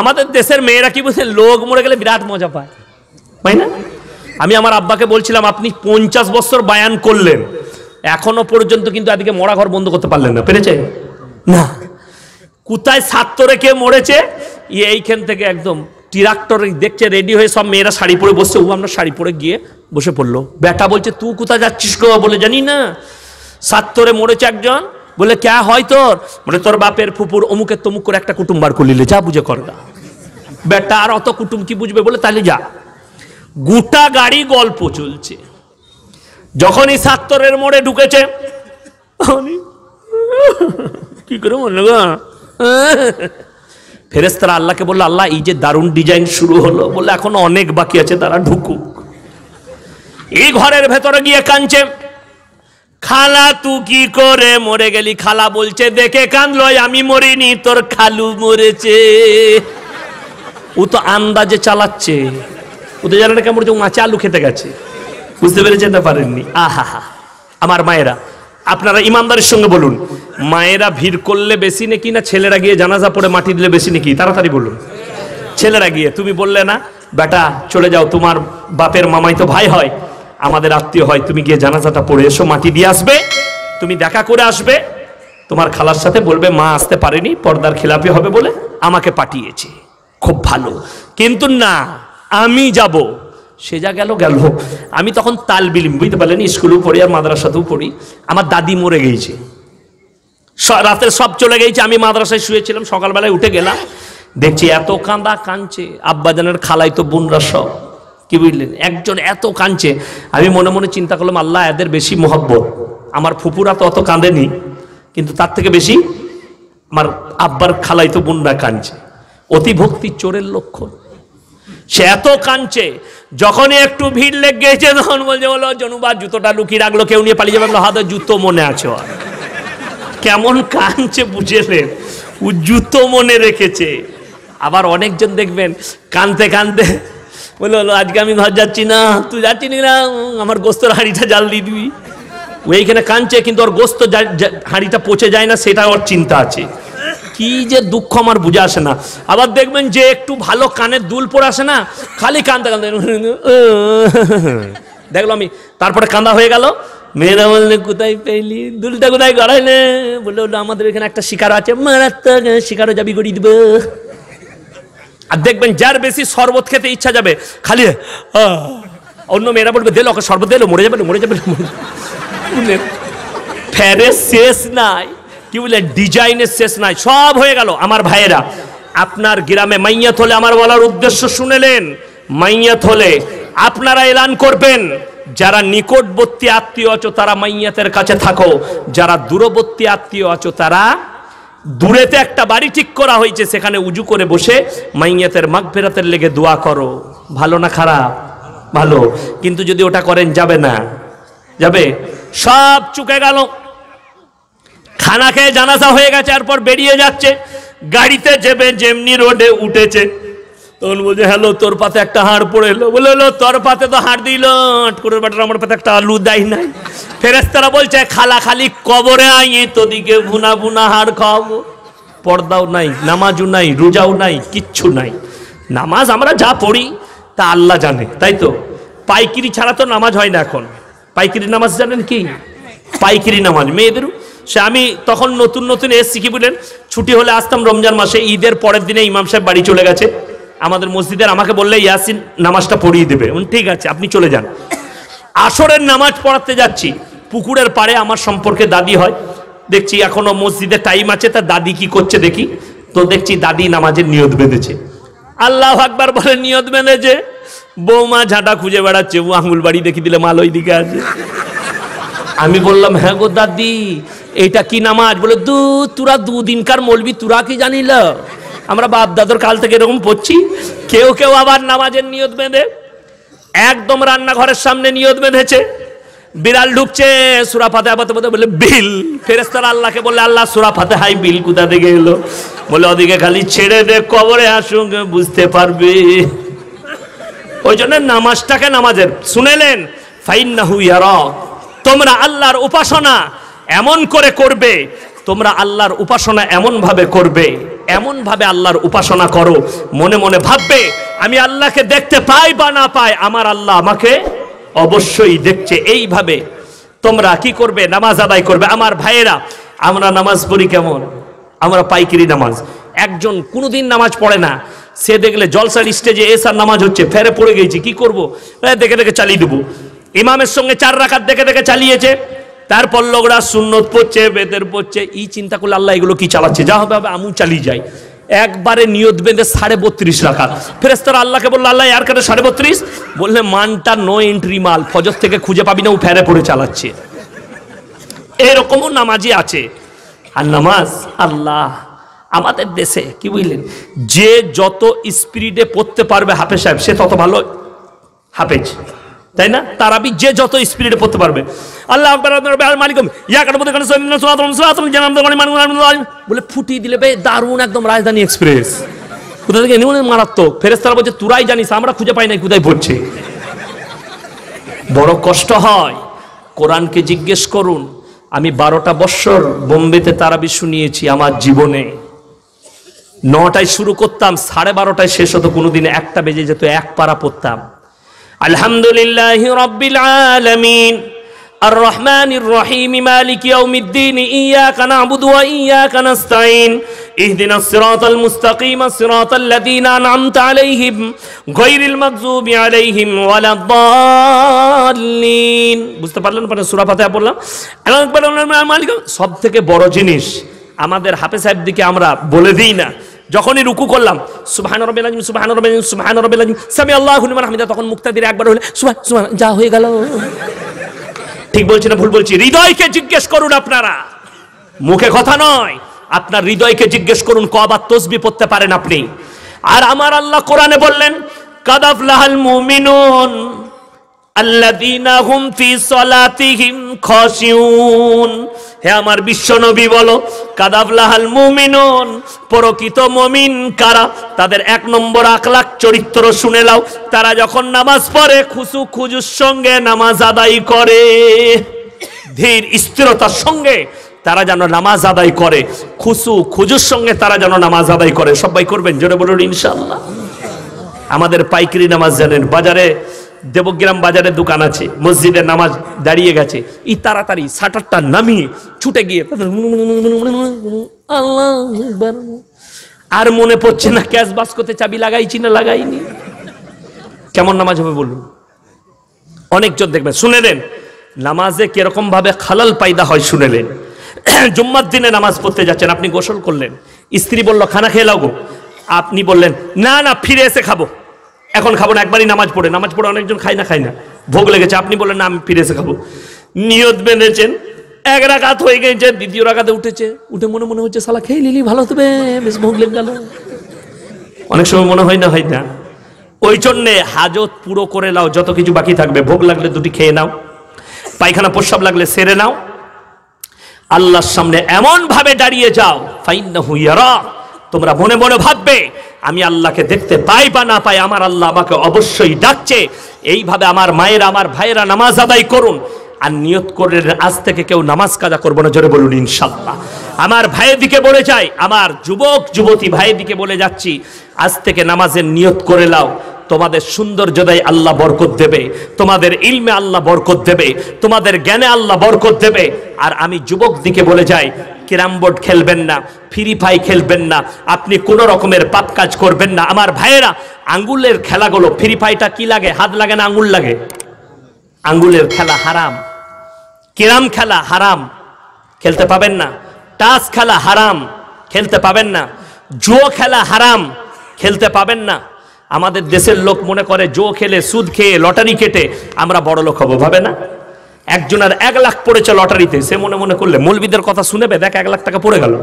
আমাদের দেশের মেয়েরা কি বলছে লোক মরে গেলে বিরাট মজা পায় তাই না আমি আমার আব্বাকে বলছিলাম আপনি পঞ্চাশ বছর বায়ান করলেন এখনো পর্যন্ত কিন্তু আজকে মরা ঘর বন্ধ করতে পারলেন না পেরেছে না কোথায় সাত্তরে কে মরেছে এইখান থেকে একদম ট্রাক্টর দেখছে রেডি হয়ে সব মেয়েরা শাড়ি পরে বসছে ও আমরা শাড়ি পরে গিয়ে বসে পড়লো বেটা বলছে তুই কোথায় যাচ্ছিস গো বলে জানি না সাত্তরে মরেছে একজন বলে ক্যা হয় তোর বলে তোর বাপের ফুপুর অমুকের তমুক করে একটা কুটুম বার করলিলে যা বুঝে কর না বেটা আর অত কুটুম কি বুঝবে বলে তাহলে যা গোটা গাড়ি গল্প চলছে যখনই সাত্তরের মোড়ে ঢুকেছে কি করে মনে গা ফেরেস্তারা আল্লাহকে বললো আল্লাহ এই যে দারুণ ডিজাইন শুরু হলো বলে এখন অনেক বাকি আছে তারা ঢুকুক এই ঘরের ভেতরে গিয়ে কাঁদছে খালা তু কি করে মরে গেলি খালা বলছে দেখে কান্দল আমি মরিনি তোর খালু মরেছে ও তো আন্দাজে চালাচ্ছে ও তো জানে না কেমন ও মাছে আলু খেতে গেছে বুঝতে পেরেছেন না পারেননি আহা হা আমার মায়েরা আপনারা ইমানদারের সঙ্গে বলুন মায়েরা ভিড় করলে বেশি নাকি না ছেলেরা গিয়ে জানাজা পড়ে মাটি দিলে বেশি নাকি তাড়াতাড়ি বলুন ছেলেরা গিয়ে তুমি বললে না বেটা চলে যাও তোমার বাপের মামাই তো ভাই হয় আমাদের আত্মীয় হয় তুমি গিয়ে জানাজাটা পড়ে এসো মাটি দিয়ে আসবে তুমি দেখা করে আসবে তোমার খালার সাথে বলবে মা আসতে পারেনি পর্দার খেলাপি হবে বলে আমাকে পাঠিয়েছে খুব ভালো কিন্তু না আমি যাব সে যা গেল গেল আমি তখন তাল বিলিম বুঝতে পারলেন স্কুলেও পড়ি আর মাদ্রাসাতেও পড়ি আমার দাদি মরে গেছে রাতের সব চলে গেছে আমি মাদ্রাসায় শুয়েছিলাম সকালবেলায় উঠে গেলাম দেখছি এত কাঁদা কাঁদছে আব্বাজানের খালাই তো বোনরা সব কি বুঝলেন একজন এত কাঁদছে আমি মনে মনে চিন্তা করলাম আল্লাহ এদের বেশি মহব্বত আমার ফুপুরা তো অত কাঁদেনি কিন্তু তার থেকে বেশি আমার আব্বার খালাই তো বোনরা কাঁদছে অতিভক্তি চোরের লক্ষণ সে এত কাঁদছে যখনই একটু ভিড় লেগে গেছে তখন বলছে বলো জনুবা জুতোটা লুকিয়ে রাখলো কেউ নিয়ে পালিয়ে যাবে হাতে হ্যাঁ, জুতো মনে আছে আর কেমন কাঁদছে বুঝেলেন ও জুতো মনে রেখেছে আবার অনেকজন দেখবেন কাঁদতে কাঁদতে বললো বলো আজকে আমি ঘর যাচ্ছি না তুই যাচ্ছি না আমার গোস্তর হাঁড়িটা জাল দিয়ে দিবি ও এইখানে কাঁদছে কিন্তু ওর গোস্ত হাঁড়িটা পচে যায় না সেটা ওর চিন্তা আছে কি যে দুঃখ আমার বুঝে আসে না আবার দেখবেন যে একটু ভালো কানের দুল পড়ে আসে না খালি কান্দা কান্দা দেখলো আমি তারপরে কান্দা হয়ে গেল মেয়েরা বললে কোথায় পেলি দুলটা কোথায় গড়াইলে বললো আমাদের এখানে একটা শিকার আছে মারাত্মক শিকারও যাবি গড়িয়ে দেবো আর দেখবেন যার বেশি শরবত খেতে ইচ্ছা যাবে খালি অন্য মেয়েরা বলবে দিল ওকে শরবত দিল মরে যাবে মরে যাবে বুঝলেন ফ্যানের শেষ নাই কি বলে ডিজাইনের শেষ নাই সব হয়ে গেল আমার ভাইয়েরা আপনার গ্রামে মাইয়াত হলে আমার বলার উদ্দেশ্য শুনেলেন মাইয়াত হলে আপনারা এলান করবেন যারা নিকটবর্তী আত্মীয় আছো তারা মাইয়াতের কাছে থাকো যারা দূরবর্তী আত্মীয় আছো তারা দূরেতে একটা বাড়ি ঠিক করা হয়েছে সেখানে উজু করে বসে মাইয়াতের মাঘ ফেরাতের লেগে দোয়া করো ভালো না খারাপ ভালো কিন্তু যদি ওটা করেন যাবে না যাবে সব চুকে গেল খানা খেয়ে জানাজা হয়ে গেছে এরপর বেরিয়ে যাচ্ছে গাড়িতে চেপে যেমনি রোডে উঠেছে তখন বলছে হ্যালো তোর পাতে একটা হাড় পড়ে এলো বলে হলো তোর পাতে তো হাড় দিল আট বাটার আমার পাতে একটা আলু দেয় নাই ফেরেস্তারা বলছে খালা খালি কবরে আইয়ে তোদিকে ভুনা ভুনা হাড় খাওয়াবো পর্দাও নাই নামাজও নাই রোজাও নাই কিচ্ছু নাই নামাজ আমরা যা পড়ি তা আল্লাহ জানে তাই তো পাইকিরি ছাড়া তো নামাজ হয় না এখন পাইকিরি নামাজ জানেন কি পাইকিরি নামাজ মেয়েদেরও সে আমি তখন নতুন নতুন এসছি কি বলেন ছুটি হলে আসতাম রমজান মাসে ঈদের পরের দিনে ইমাম সাহেব বাড়ি চলে গেছে আমাদের মসজিদের আমাকে বললে ইয়াসিন নামাজটা পড়িয়ে দেবে ঠিক আছে আপনি চলে যান আসরের নামাজ পড়াতে যাচ্ছি পুকুরের পাড়ে আমার সম্পর্কে দাদি হয় দেখছি এখনো মসজিদে টাইম আছে তা দাদি কি করছে দেখি তো দেখছি দাদি নামাজের নিয়ত বেঁধেছে আল্লাহ আকবার বলে নিয়ত বেঁধেছে বৌমা ঝাঁটা খুঁজে বেড়াচ্ছে ও আঙুল বাড়ি দেখি দিলে মাল ওই দিকে আছে আমি বললাম হ্যাঁ গো দাদি এটা কি নামাজ বলে দু তোরা দুদিনকার মলবি তোরা কি জানিল আমরা বাপ দাদুর কাল থেকে এরকম পড়ছি কেউ কেউ আবার নামাজের নিয়ত বেঁধে একদম রান্নাঘরের সামনে নিয়ত বেঁধেছে বিড়াল ঢুকছে সুরা ফাতে আপাতে বলে বিল ফেরেস্তার আল্লাহকে বলে আল্লাহ সুরা ফাতে হাই বিল কোথা থেকে এলো বলে ওদিকে খালি ছেড়ে দে কবরে আসুক বুঝতে পারবে ওই জন্য নামাজটাকে নামাজের শুনেলেন ফাইন্নাহু ইয়ার তোমরা আল্লাহর উপাসনা এমন করে করবে তোমরা আল্লাহর উপাসনা এমনভাবে করবে এমনভাবে আল্লাহর উপাসনা করো মনে মনে ভাববে আমি আল্লাহকে দেখতে পাই বা না পাই আমার আল্লাহ আমাকে অবশ্যই দেখছে এইভাবে তোমরা কি করবে নামাজ আদায় করবে আমার ভাইয়েরা আমরা নামাজ পড়ি কেমন আমরা পাইকিরি নামাজ একজন কোনোদিন নামাজ পড়ে না সে দেখলে জলসার স্টেজে এসার নামাজ হচ্ছে ফেরে পড়ে গেছি কি করবো দেখে দেখে চালিয়ে দেবো ইমামের সঙ্গে চার রাখাত দেখে দেখে চালিয়েছে তারপর লোকরা সুন্নত পড়ছে বেদের পড়ছে ই চিন্তা করলে আল্লাহ এগুলো কি চালাচ্ছে যা হবে হবে আমু চালিয়ে যাই একবারে নিয়ত বেঁধে সাড়ে বত্রিশ রাখা ফেরেস্তারা আল্লাহকে বললো আল্লাহ আর কাটে সাড়ে বত্রিশ বললে মানটা নো এন্ট্রি মাল ফজর থেকে খুঁজে পাবি না ও ফেরে পড়ে চালাচ্ছে এরকমও নামাজি আছে আর নামাজ আল্লাহ আমাদের দেশে কি বুঝলেন যে যত স্পিরিটে পড়তে পারবে হাফেজ সাহেব সে তত ভালো হাফেজ তাই না তারাবি যে যত স্পিরিটে পড়তে পারবে আল্লাহ মালিকম ইয়াকার বলে ফুটিয়ে দিলে বে দারুণ একদম রাজধানী এক্সপ্রেস কোথা থেকে এমন মারাত্মক ফেরেস্তারা বলছে তুরাই জানিস আমরা খুঁজে পাই নাই কোথায় পড়ছে বড় কষ্ট হয় কোরআনকে জিজ্ঞেস করুন আমি বারোটা বৎসর বোম্বেতে তারাবি শুনিয়েছি আমার জীবনে নটায় শুরু করতাম সাড়ে বারোটায় শেষ হতো কোনোদিন একটা বেজে যেত এক পাড়া পড়তাম الحمد لله رب العالمين الرحمن الرحيم مالك يوم الدين إياك نعبد وإياك نستعين اهدنا الصراط المستقيم صراط الذين أنعمت عليهم غير المغضوب عليهم ولا الضالين বুঝতে পারলেন পরে সূরা ফাতিহা পড়লাম এখন মালিক সবথেকে বড় জিনিস আমাদের হাফেজ সাহেবদিকে আমরা বলে দিই না যখনই রুকু করলাম সুবাহান রবেল আজিম সুবাহান রবেল আজিম সুবাহান রবেল আজিম সামি আল্লাহ হুলিমান হামিদা তখন মুক্তাদির একবার হলে সুবাহ সুবাহ যা হয়ে গেল ঠিক বলছি না ভুল বলছি হৃদয়কে জিজ্ঞেস করুন আপনারা মুখে কথা নয় আপনার হৃদয়কে জিজ্ঞেস করুন কবার তসবি পড়তে পারেন আপনি আর আমার আল্লাহ কোরআনে বললেন কাদাফলাহাল মুমিনুন আল্লাদিনাহুম ফি সলাতিহিম খসিউন হে আমার বিশ্বনবী বলো কাদাবলাহাল মুমিনুন পরকিত মমিন কারা তাদের এক নম্বর আকলাক চরিত্র শুনে লাও তারা যখন নামাজ পড়ে খুসু খুজুর সঙ্গে নামাজ আদায় করে ধীর স্থিরতার সঙ্গে তারা যেন নামাজ আদায় করে খুসু খুজুর সঙ্গে তারা যেন নামাজ আদায় করে সবাই করবেন জোরে বলুন ইনশাল্লাহ আমাদের পাইকারি নামাজ জানেন বাজারে দেবগ্রাম বাজারে দোকান আছে মসজিদে নামাজ দাঁড়িয়ে গেছে ই তাড়াতাড়ি শাটারটা নামিয়ে ছুটে গিয়ে আর মনে পড়ছে না ক্যাশ বাস করতে চাবি লাগাইছি না লাগাইনি কেমন নামাজ হবে বলুন অনেকজন দেখবেন শুনে দেন নামাজে কিরকম ভাবে খালাল পায়দা হয় শুনে নেন জুম্মার দিনে নামাজ পড়তে যাচ্ছেন আপনি গোসল করলেন স্ত্রী বলল খানা খেয়ে লাগো আপনি বললেন না না ফিরে এসে খাবো এখন খাবো না একবারই নামাজ পড়ে নামাজ পড়ে অনেকজন খায় না খায় না ভোগ লেগেছে আপনি বলেন না আমি ফিরে এসে খাবো নিয়ত বেঁধেছেন এক রাখাত হয়ে গেছে দ্বিতীয় রাখাতে উঠেছে উঠে মনে মনে হচ্ছে সালা খেয়ে নিলি ভালো হতে বেশ ভোগ লেগে গেল অনেক সময় মনে হয় না হয় না ওই জন্যে হাজত পুরো করে নাও যত কিছু বাকি থাকবে ভোগ লাগলে দুটি খেয়ে নাও পায়খানা প্রস্রাব লাগলে সেরে নাও আল্লাহর সামনে এমনভাবে দাঁড়িয়ে যাও ফাইন্না হুইয়ারা তোমরা মনে মনে ভাববে আমি আল্লাহকে দেখতে পাই বা না পাই আমার আল্লাহ আমাকে অবশ্যই ডাকছে এইভাবে আমার মায়েরা আমার ভাইয়েরা নামাজ আদায় করুন আর নিয়ত করে আজ থেকে কেউ নামাজ কাজা করবো না জোরে বলুন ইনশাল্লাহ আমার ভাইয়ের দিকে বলে যাই আমার যুবক যুবতী ভাইয়ের দিকে বলে যাচ্ছি আজ থেকে নামাজের নিয়ত করে লাও তোমাদের সৌন্দর্যদায় আল্লাহ বরকত দেবে তোমাদের ইলমে আল্লাহ বরকত দেবে তোমাদের জ্ঞানে আল্লাহ বরকত দেবে আর আমি যুবক দিকে বলে যাই ক্যারাম বোর্ড খেলবেন না ফ্রি ফাই খেলবেন না আপনি কোনো রকমের পাপ কাজ করবেন না আমার ভাইয়েরা আঙ্গুলের খেলাগুলো ফ্রি ফাইটা কি লাগে হাত লাগে না আঙ্গুল লাগে আঙ্গুলের খেলা হারাম ক্যারাম খেলা হারাম খেলতে পাবেন না টাস খেলা হারাম খেলতে পাবেন না জুয়ো খেলা হারাম খেলতে পাবেন না আমাদের দেশের লোক মনে করে জো খেলে সুদ খেয়ে লটারি কেটে আমরা বড় লোক হবো ভাবে না একজনের এক লাখ পড়েছে লটারিতে সে মনে মনে করলে মৌলবিদের কথা শুনেবে দেখ এক লাখ টাকা পড়ে গেল